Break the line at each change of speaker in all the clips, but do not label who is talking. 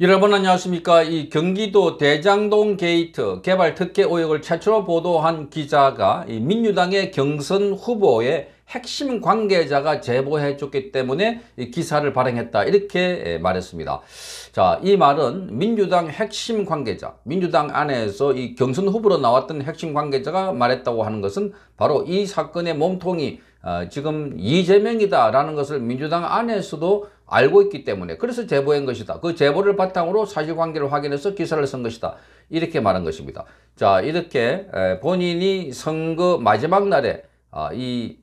여러분 안녕하십니까 이 경기도 대장동 게이트 개발 특혜 오역을 최초로 보도한 기자가 이 민주당의 경선 후보의 핵심 관계자가 제보해 줬기 때문에 이 기사를 발행했다 이렇게 예, 말했습니다 자이 말은 민주당 핵심 관계자 민주당 안에서 이 경선 후보로 나왔던 핵심 관계자가 말했다고 하는 것은 바로 이 사건의 몸통이 어, 지금 이재명이다라는 것을 민주당 안에서도 알고 있기 때문에 그래서 제보한 것이다. 그 제보를 바탕으로 사실관계를 확인해서 기사를 쓴 것이다. 이렇게 말한 것입니다. 자 이렇게 본인이 선거 마지막 날에 아, 이,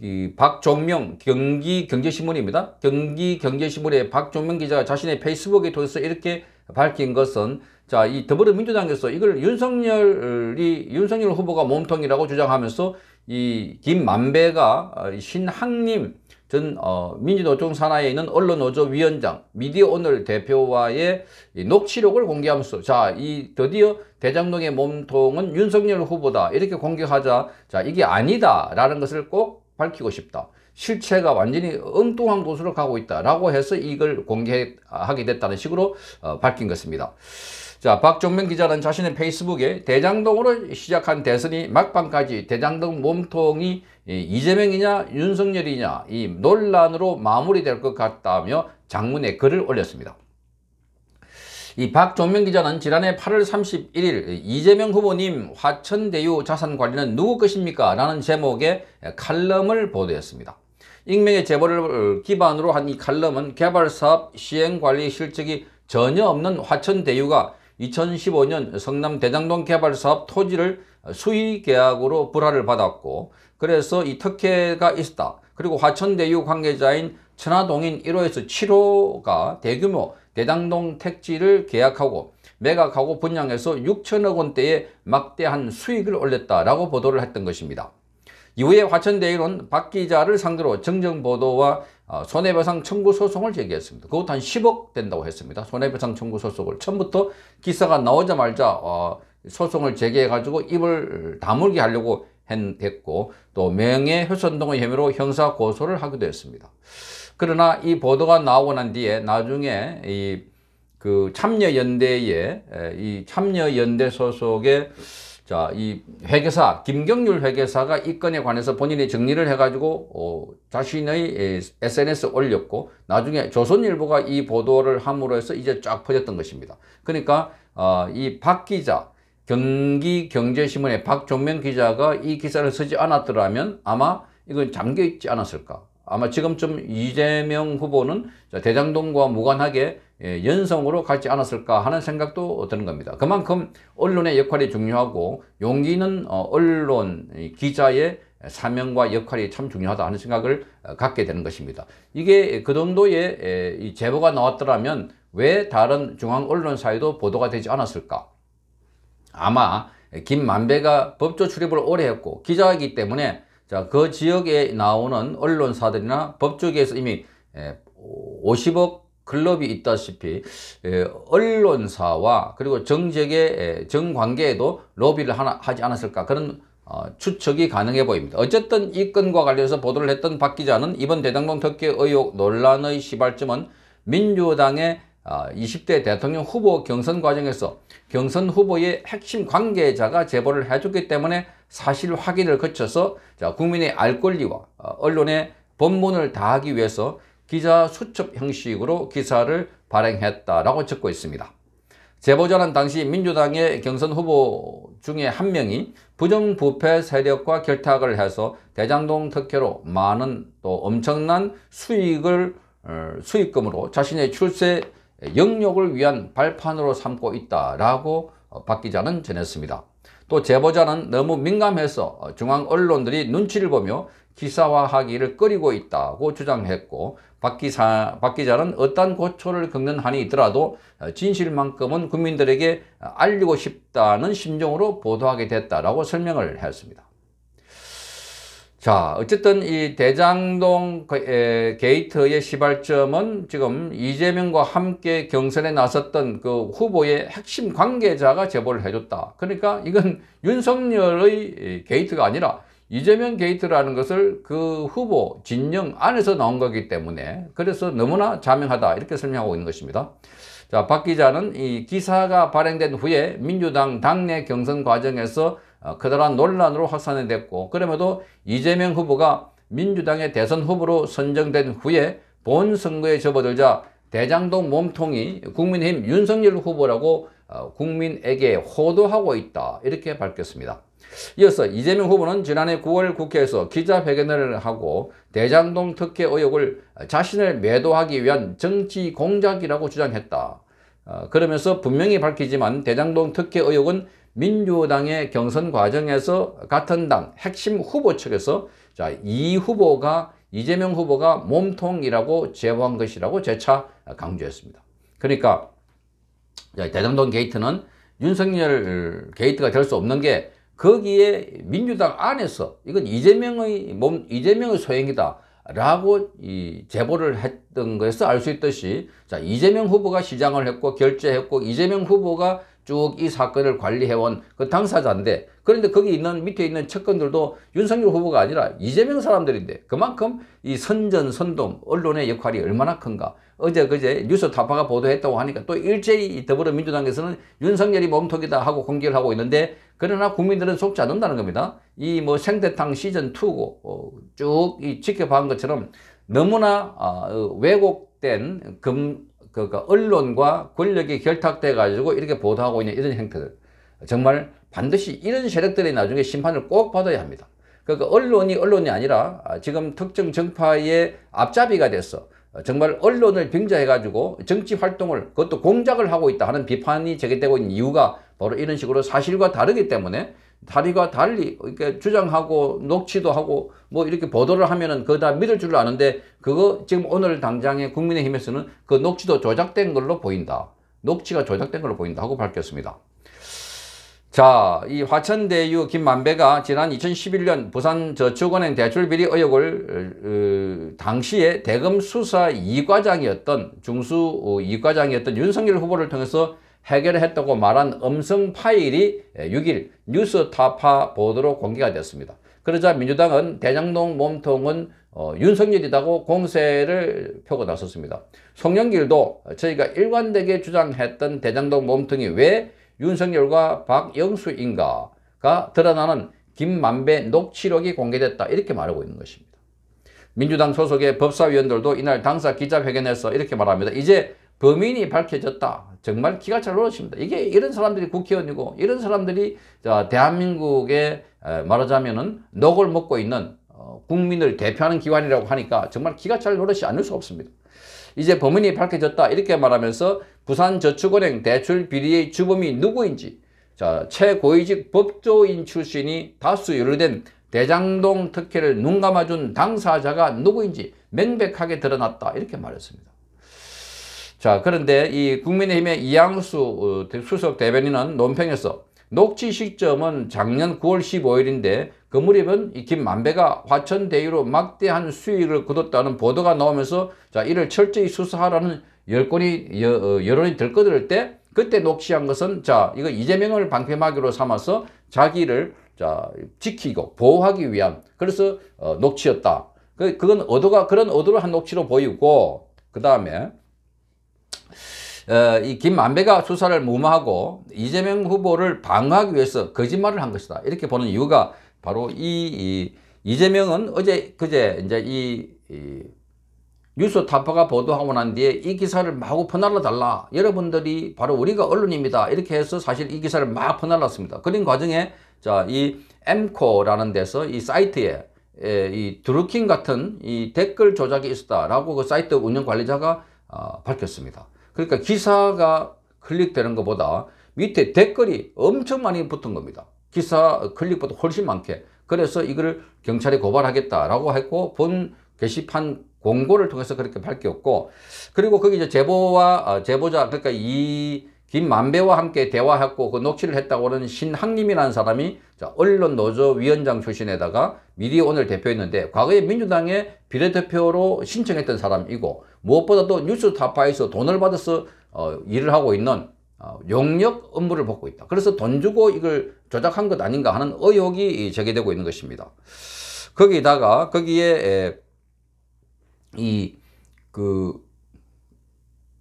이 박종명 경기 경제신문입니다. 경기 경제신문의 박종명 기자가 자신의 페이스북에 통해서 이렇게 밝힌 것은 자, 이 더불어민주당에서 이걸 윤석열이 윤석열 후보가 몸통이라고 주장하면서 이 김만배가 아, 신학림 전 어, 민주노총 산하에 있는 언론노조 위원장 미디어 오늘 대표와의 이 녹취록을 공개하면서 자이 드디어 대장동의 몸통은 윤석열 후보다 이렇게 공격하자 자 이게 아니다라는 것을 꼭 밝히고 싶다. 실체가 완전히 엉뚱한 곳으로 가고 있다라고 해서 이걸 공개하게 됐다는 식으로 어, 밝힌 것입니다. 자, 박종명 기자는 자신의 페이스북에 대장동으로 시작한 대선이 막판까지 대장동 몸통이 이재명이냐 윤석열이냐 이 논란으로 마무리될 것 같다며 장문의 글을 올렸습니다. 이 박종명 기자는 지난해 8월 31일 이재명 후보님 화천대유 자산관리는 누구 것입니까? 라는 제목의 칼럼을 보도했습니다. 익명의 제보를 기반으로 한 이 칼럼은 개발사업 시행관리 실적이 전혀 없는 화천대유가 2015년 성남 대장동 개발 사업 토지를 수의 계약으로 불화를 받았고 그래서 이 특혜가 있다. 그리고 화천대유 관계자인 천화동인 1호에서 7호가 대규모 대장동 택지를 계약하고 매각하고 분양해서 6천억 원대의 막대한 수익을 올렸다라고 보도를 했던 것입니다. 이후에 화천대유는 박 기자를 상대로 정정보도와 어, 손해배상 청구 소송을 제기했습니다. 그것도 한 10억 된다고 했습니다. 손해배상 청구 소송을 처음부터 기사가 나오자마자 어, 소송을 제기해가지고 입을 다물게 하려고 했고 또 명예훼손 등의 혐의로 형사 고소를 하기도 했습니다. 그러나 이 보도가 나오고 난 뒤에 나중에 이 그 참여연대에 이 참여연대 소속의 자, 이 회계사, 김경률 회계사가 이 건에 관해서 본인이 정리를 해가지고, 어, 자신의 SNS 올렸고, 나중에 조선일보가 이 보도를 함으로 해서 이제 쫙 퍼졌던 것입니다. 그러니까, 어, 이박 기자, 경기경제신문의 박종명 기자가 이 기사를 쓰지 않았더라면 아마 이건 잠겨있지 않았을까. 아마 지금쯤 이재명 후보는 대장동과 무관하게 예, 연성으로 가지 않았을까 하는 생각도 드는 겁니다. 그만큼 언론의 역할이 중요하고 용기는 어, 언론 기자의 사명과 역할이 참 중요하다 하는 생각을 어, 갖게 되는 것입니다. 이게 그 정도의 제보가 나왔더라면 왜 다른 중앙 언론사에도 보도가 되지 않았을까? 아마 김만배가 법조 출입을 오래 했고 기자이기 때문에 자, 그 지역에 나오는 언론사들이나 법조계에서 이미 50억 예, 클럽이 있다시피 예, 언론사와 그리고 정적의 예, 정관계에도 로비를 하나 하지 않았을까 그런 어, 추측이 가능해 보입니다. 어쨌든 이 건과 관련해서 보도를 했던 박 기자는 이번 대장동 특혜 의혹 논란의 시발점은 민주당의 20대 아, 대통령 후보 경선 과정에서 경선 후보의 핵심 관계자가 제보를 해줬기 때문에 사실 확인을 거쳐서 국민의 알 권리와 어, 언론의 법문을 다하기 위해서 기자 수첩 형식으로 기사를 발행했다라고 적고 있습니다. 제보자는 당시 민주당의 경선 후보 중에 한 명이 부정부패 세력과 결탁을 해서 대장동 특혜로 많은 또 엄청난 수익을 어, 수익금으로 자신의 출세 예, 영역을 위한 발판으로 삼고 있다라고 어, 박 기자는 전했습니다. 또 제보자는 너무 민감해서 어, 중앙 언론들이 눈치를 보며 기사화하기를 끓이고 있다고 주장했고 박, 기사, 박 기자는 어떠 고초를 겪는 한이 있더라도 어, 진실만큼은 국민들에게 알리고 싶다는 심정으로 보도하게 됐다라고 설명을 했습니다. 자, 어쨌든 이 대장동 게이트의 시발점은 지금 이재명과 함께 경선에 나섰던 그 후보의 핵심 관계자가 제보를 해줬다. 그러니까 이건 윤석열의 게이트가 아니라 이재명 게이트라는 것을 그 후보 진영 안에서 나온 거기 때문에 그래서 너무나 자명하다 이렇게 설명하고 있는 것입니다. 자, 박 기자는 이 기사가 발행된 후에 민주당 당내 경선 과정에서 커다란 어, 논란으로 확산이 됐고 그럼에도 이재명 후보가 민주당의 대선 후보로 선정된 후에 본 선거에 접어들자 대장동 몸통이 국민의힘 윤석열 후보라고 어, 국민에게 호도하고 있다 이렇게 밝혔습니다. 이어서 이재명 후보는 지난해 9월 국회에서 기자회견을 하고 대장동 특혜 의혹을 자신을 매도하기 위한 정치 공작이라고 주장했다. 어, 그러면서 분명히 밝히지만 대장동 특혜 의혹은 민주당의 경선 과정에서 같은 당 핵심 후보 측에서 자, 이 후보가 이재명 후보가 몸통이라고 제보한 것이라고 재차 강조했습니다. 그러니까 대장동 게이트는 윤석열 게이트가 될 수 없는 게 거기에 민주당 안에서 이건 이재명의 몸 이재명의 소행이다. 라고 이 제보를 했던 것에서 알 수 있듯이 자 이재명 후보가 시장을 했고 결재했고 이재명 후보가 쭉이 사건을 관리해온 그 당사자인데 그런데 거기 있는 밑에 있는 측근들도 윤석열 후보가 아니라 이재명 사람들인데 그만큼 이 선전, 선동, 언론의 역할이 얼마나 큰가 어제 그제 뉴스 타파가 보도했다고 하니까 또 일제히 더불어민주당에서는 윤석열이 몸통이다 하고 공개를 하고 있는데 그러나 국민들은 속지 않는다는 겁니다. 이 뭐 생태탕 시즌2고 어, 쭉이 지켜봐한 것처럼 너무나 아, 어, 왜곡된 금, 그러니까 언론과 권력이 결탁돼 가지고 이렇게 보도하고 있는 이런 형태들 정말 반드시 이런 세력들이 나중에 심판을 꼭 받아야 합니다. 그러니까 언론이 언론이 아니라 아, 지금 특정 정파의 앞잡이가 됐어. 정말 언론을 빙자해가지고 정치 활동을 그것도 공작을 하고 있다 하는 비판이 제기되고 있는 이유가 바로 이런 식으로 사실과 다르기 때문에 다리가 달리 이렇게 주장하고 녹취도 하고 뭐 이렇게 보도를 하면은 그거 다 믿을 줄 아는데 그거 지금 오늘 당장의 국민의힘에서는 그 녹취도 조작된 걸로 보인다. 녹취가 조작된 걸로 보인다 하고 밝혔습니다. 자, 이 화천대유 김만배가 지난 2011년 부산저축은행 대출비리 의혹을 어, 어 당시에 대금 수사 2과장이었던 중수 2과장이었던 어, 윤석열 후보를 통해서 해결했다고 말한 음성 파일이 6일 예, 뉴스타파 보도로 공개가 됐습니다. 그러자 민주당은 대장동 몸통은 어, 윤석열이라고 공세를 펴고 나섰습니다. 송영길도 저희가 일관되게 주장했던 대장동 몸통이 왜 윤석열과 박영수인가가 드러나는 김만배 녹취록이 공개됐다 이렇게 말하고 있는 것입니다. 민주당 소속의 법사위원들도 이날 당사 기자회견에서 이렇게 말합니다. 이제 범인이 밝혀졌다. 정말 기가잘노릇습니다 이게 이런 사람들이 국회의원이고 이런 사람들이 대한민국의 말하자면은 녹을 먹고 있는 어, 국민을 대표하는 기관이라고 하니까 정말 기가잘노릇지 않을 수 없습니다. 이제 범인이 밝혀졌다 이렇게 말하면서 부산저축은행 대출 비리의 주범이 누구인지 자 최고위직 법조인 출신이 다수 연루된 대장동 특혜를 눈감아준 당사자가 누구인지 명백하게 드러났다 이렇게 말했습니다. 자 그런데 이 국민의힘의 이양수 어, 수석 대변인은 논평에서 녹취 시점은 작년 9월 15일인데 그 무렵은 이 김만배가 화천대유로 막대한 수익을 거뒀다는 보도가 나오면서 자 이를 철저히 수사하라는 여권이 여, 어, 여 론이 들끓을 때 그때 녹취한 것은 자 이거 이재명을 방패막이로 삼아서 자기를 자 지키고 보호하기 위한 그래서 어, 녹취였다. 그 그건 어도가 그런 어도를 한 녹취로 보이고 그 다음에 어, 이 김만배가 수사를 무마하고 이재명 후보를 방어하기 위해서 거짓말을 한 것이다. 이렇게 보는 이유가 바로 이, 이이 재명은 어제 그제 이제 이, 이 뉴스 타파가 보도하고 난 뒤에 이 기사를 마구 퍼날라 달라 여러분들이 바로 우리가 언론입니다 이렇게 해서 사실 이 기사를 막 퍼날랐습니다 그런 과정에 자이 엠코라는 데서 이 사이트에 에, 이 드루킹 같은 이 댓글 조작이 있었다라고 그 사이트 운영 관리자가 어, 밝혔습니다. 그러니까 기사가 클릭되는 것보다 밑에 댓글이 엄청 많이 붙은 겁니다. 기사 클릭보다 훨씬 많게. 그래서 이걸 경찰에 고발하겠다라고 했고 본 게시판 공고를 통해서 그렇게 밝혔고 그리고 거기 이제 제보와 아, 제보자 그러니까 이 김만배와 함께 대화했고 그 녹취를 했다고 하는 신학님이라는 사람이 자, 언론 노조 위원장 출신에다가 미리 오늘 대표했는데 과거에 민주당의 비례대표로 신청했던 사람이고 무엇보다도 뉴스타파에서 돈을 받아서 어, 일을 하고 있는 어, 용역 업무를 받고 있다. 그래서 돈 주고 이걸 조작한 것 아닌가 하는 의혹이 제기되고 있는 것입니다. 거기다가 거기에 에, 이, 그,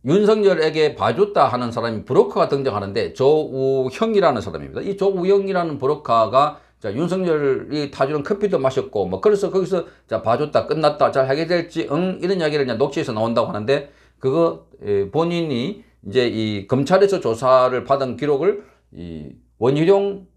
윤석열에게 봐줬다 하는 사람이 브로커가 등장하는데 조우형이라는 사람입니다. 이 조우형이라는 브로커가 자, 윤석열이 타주는 커피도 마셨고 뭐 그래서 거기서 자 봐줬다 끝났다 잘 하게 될지응 이런 이야기를 그냥 녹취해서 나온다고 하는데 그거 에, 예, 본인이 이제 이 검찰에서 조사를 받은 기록을 이 원희룡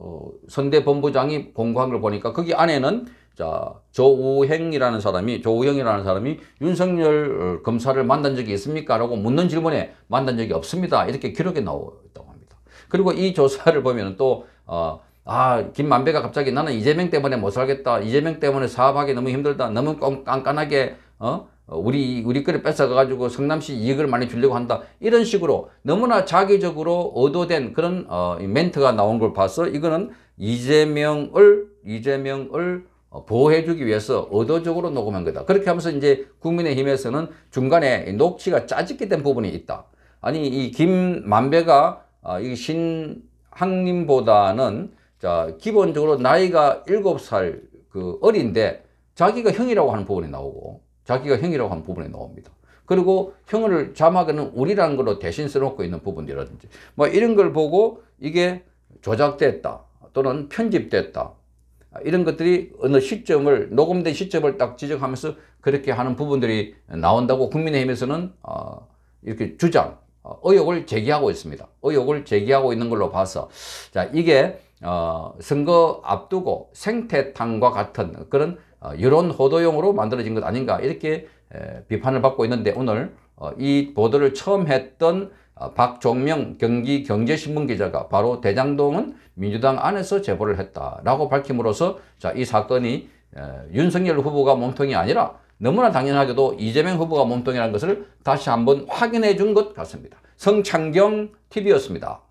어, 선대본부장이 공고한 걸 보니까 거기 안에는 자, 조우행이라는 사람이, 조우형이라는 사람이 윤석열 어, 검사를 만난 적이 있습니까? 라고 묻는 질문에 만난 적이 없습니다. 이렇게 기록에 나오다고 합니다. 그리고 이 조사를 보면 또, 어, 아, 김만배가 갑자기 나는 이재명 때문에 못 살겠다. 이재명 때문에 사업하기 너무 힘들다. 너무 깐깐하게, 어? 우리, 우리 거를 뺏어가가지고 성남시 이익을 많이 주려고 한다. 이런 식으로 너무나 자기적으로 의도된 그런, 어, 멘트가 나온 걸 봐서 이거는 이재명을, 이재명을 어, 보호해주기 위해서 의도적으로 녹음한 거다. 그렇게 하면서 이제 국민의힘에서는 중간에 녹취가 짜집기 된 부분이 있다. 아니 이 김만배가 어, 이 신학님보다는 자 기본적으로 나이가 7살 그 어린데 자기가 형이라고 하는 부분이 나오고 자기가 형이라고 하는 부분이 나옵니다. 그리고 형을 자막에는 우리라는 걸로 대신 써놓고 있는 부분이라든지 뭐 이런 걸 보고 이게 조작됐다 또는 편집됐다 이런 것들이 어느 시점을 녹음된 시점을 딱 지적하면서 그렇게 하는 부분들이 나온다고 국민의힘에서는 어, 이렇게 주장 어, 의혹을 제기하고 있습니다. 의혹을 제기하고 있는 걸로 봐서 자 이게 어, 선거 앞두고 생태탕과 같은 그런 어, 여론 호도용으로 만들어진 것 아닌가 이렇게 에, 비판을 받고 있는데 오늘 어, 이 보도를 처음 했던 어, 박종명 경기 경제신문 기자가 바로 대장동은 민주당 안에서 제보를 했다라고 밝힘으로써 자, 이 사건이 윤석열 후보가 몸통이 아니라 너무나 당연하게도 이재명 후보가 몸통이라는 것을 다시 한번 확인해 준 것 같습니다. 성창경 TV였습니다.